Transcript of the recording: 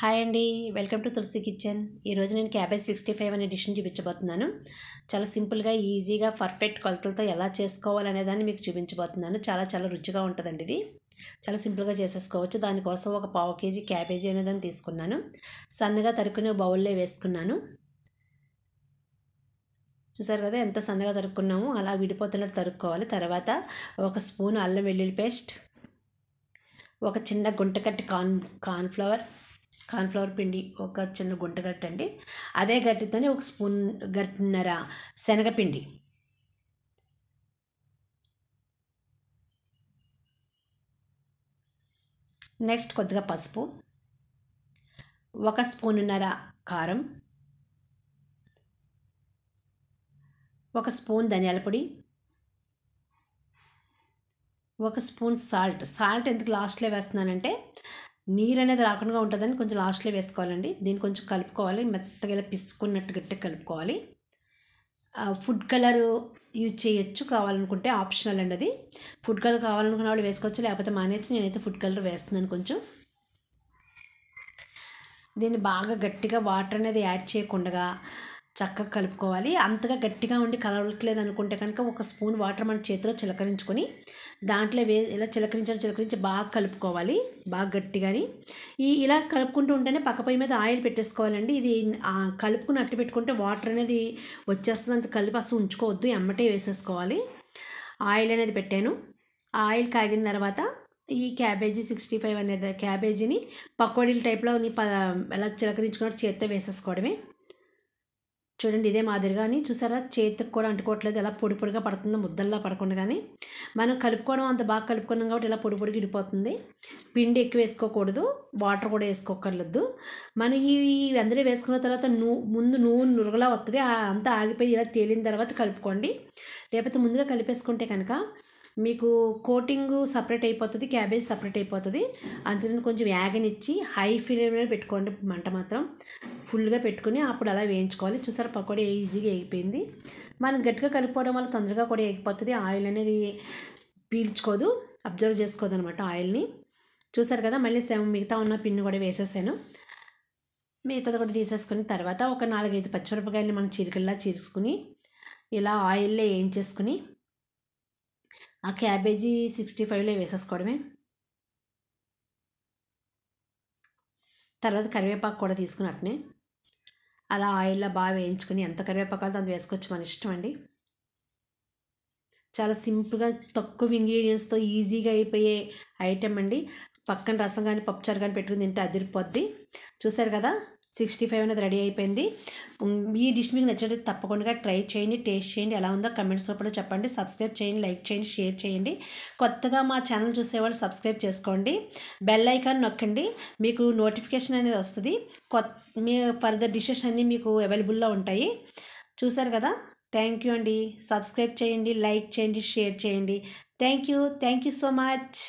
hi అండి welcome to Tulasi kitchen ఈరోజు నేను క్యాబేజ్ సిక్స్టీ ఫైవ్ అనే డిష్ని చూపించబోతున్నాను చాలా సింపుల్గా ఈజీగా పర్ఫెక్ట్ కొలతలతో ఎలా చేసుకోవాలనే దాన్ని మీకు చూపించబోతున్నాను చాలా చాలా రుచిగా ఉంటుందండి ఇది చాలా సింపుల్గా చేసేసుకోవచ్చు దానికోసం ఒక పావు కేజీ క్యాబేజీ అనేదాన్ని తీసుకున్నాను సన్నగా తరుక్కుని బౌల్లో వేసుకున్నాను చూసారు కదా ఎంత సన్నగా తరుక్కున్నాము అలా విడిపోతున్నట్టు తరుక్కోవాలి తర్వాత ఒక స్పూన్ అల్లం వెల్లుల్లి పేస్ట్ ఒక చిన్న గుంటకట్టి కార్న్ కార్న్ఫ్లవర్ కార్న్ఫ్లవర్ పిండి ఒక చిన్న గుంట గట్టండి అదే గట్టితోనే ఒక స్పూన్ గట్టిన్నర శనగపిండి నెక్స్ట్ కొద్దిగా పసుపు ఒక స్పూన్న్నర కారం ఒక స్పూన్ ధనియాల పొడి ఒక స్పూన్ సాల్ట్ సాల్ట్ ఎందుకు లాస్ట్లో వేస్తున్నానంటే నీరు అనేది రాకుండా ఉంటుందని కొంచెం లాస్ట్లో వేసుకోవాలండి దీన్ని కొంచెం కలుపుకోవాలి మెత్తగా ఇలా పిసుకున్నట్టు గట్టి కలుపుకోవాలి ఫుడ్ కలర్ యూజ్ చేయొచ్చు కావాలనుకుంటే ఆప్షనల్ అండి అది ఫుడ్ కలర్ కావాలనుకున్న వాళ్ళు వేసుకోవచ్చు లేకపోతే మానేసి నేనైతే ఫుడ్ కలర్ వేస్తున్నాను కొంచెం దీన్ని బాగా గట్టిగా వాటర్ అనేది యాడ్ చేయకుండా చక్కగా కలుపుకోవాలి అంతగా గట్టిగా ఉండి కలవట్లేదు అనుకుంటే కనుక ఒక స్పూన్ వాటర్ మన చేతిలో చిలకరించుకొని దాంట్లో వే ఇలా చిలకరించడం చిలకరించి బాగా కలుపుకోవాలి బాగా గట్టిగాని ఈ ఇలా కలుపుకుంటూ ఉంటేనే పక్కపై మీద ఆయిల్ పెట్టేసుకోవాలండి ఇది కలుపుకుని అట్టు పెట్టుకుంటే వాటర్ అనేది వచ్చేస్తుంది అంత కలిపి అసలు ఉంచుకోవద్దు ఎమ్మటే వేసేసుకోవాలి ఆయిల్ అనేది పెట్టాను ఆయిల్ కాగిన తర్వాత ఈ క్యాబేజీ సిక్స్టీ ఫైవ్ అనేది క్యాబేజీని పకోడీల టైప్లో ప ఎలా చిలకరించుకున్నట్టు చేత్తో వేసేసుకోవడమే చూడండి ఇదే మాదిరిగాని చూసారా చేతికి కూడా అంటుకోవట్లేదు ఎలా పొడి పొడిగా పడుతుందో ముద్దల్లా పడకుండా కానీ మనం కలుపుకోవడం అంత బాగా కలుపుకున్నాం కాబట్టి ఇలా పొడి పొడికి పిండి ఎక్కువ వేసుకోకూడదు వాటర్ కూడా వేసుకోకర్లేదు మనం ఈ అందరూ వేసుకున్న తర్వాత నూ ముందు నూనె నురగలా వస్తుంది అంతా ఆగిపోయి ఇలా తేలిన తర్వాత కలుపుకోండి లేకపోతే ముందుగా కలిపేసుకుంటే కనుక మీకు కోటింగ్ సపరేట్ అయిపోతుంది క్యాబేజ్ సపరేట్ అయిపోతుంది అందులో కొంచెం ఇచ్చి హై ఫ్లేమ్లో పెట్టుకోండి మంట మాత్రం ఫుల్గా పెట్టుకుని అప్పుడు అలా వేయించుకోవాలి చూసారా పకోడీ ఈజీగా అయిపోయింది మనం గట్టిగా కలిపిపోవడం వల్ల తొందరగా కూడా వేగిపోతుంది ఆయిల్ అనేది పీల్చుకోదు అబ్జర్వ్ చేసుకోదు అనమాట ఆయిల్ని చూసారు కదా మళ్ళీ మిగతా ఉన్న పిన్ను కూడా వేసేసాను మిగతాది కూడా తీసేసుకుని తర్వాత ఒక నాలుగైదు పచ్చిమిరపకాయలు మనం చీరికల్లా చీర్చుకుని ఇలా ఆయిల్లో వేయించేసుకుని ఆ క్యాబేజీ సిక్స్టీ ఫైవ్లో వేసేసుకోవడమే తర్వాత కరివేపాకు కూడా తీసుకున్నట్టునే అలా ఆయిల్లో బాగా వేయించుకుని ఎంత కరివేపాకు అంత వేసుకోవచ్చు మన ఇష్టం అండి చాలా సింపుల్గా తక్కువ ఇంగ్రీడియంట్స్తో ఈజీగా అయిపోయే ఐటెం అండి పక్కన రసం కానీ పప్పుచారు కానీ పెట్టుకుని తింటే అదిరిపోద్ది చూసారు కదా సిక్స్టీ ఫైవ్ అనేది రెడీ అయిపోయింది ఈ డిష్ మీకు నచ్చినట్టు తప్పకుండా ట్రై చేయండి టేస్ట్ చేయండి ఎలా ఉందో కమెంట్స్ రూపంలో చెప్పండి సబ్స్క్రైబ్ చేయండి లైక్ చేయండి షేర్ చేయండి కొత్తగా మా ఛానల్ చూసేవాళ్ళు సబ్స్క్రైబ్ చేసుకోండి బెల్ ఐకాన్ నొక్కండి మీకు నోటిఫికేషన్ అనేది వస్తుంది కొత్త మీ ఫర్దర్ డిషెస్ అన్నీ మీకు అవైలబుల్లో ఉంటాయి చూసారు కదా థ్యాంక్ యూ అండి సబ్స్క్రైబ్ చేయండి లైక్ చేయండి షేర్ చేయండి thank you thank you so much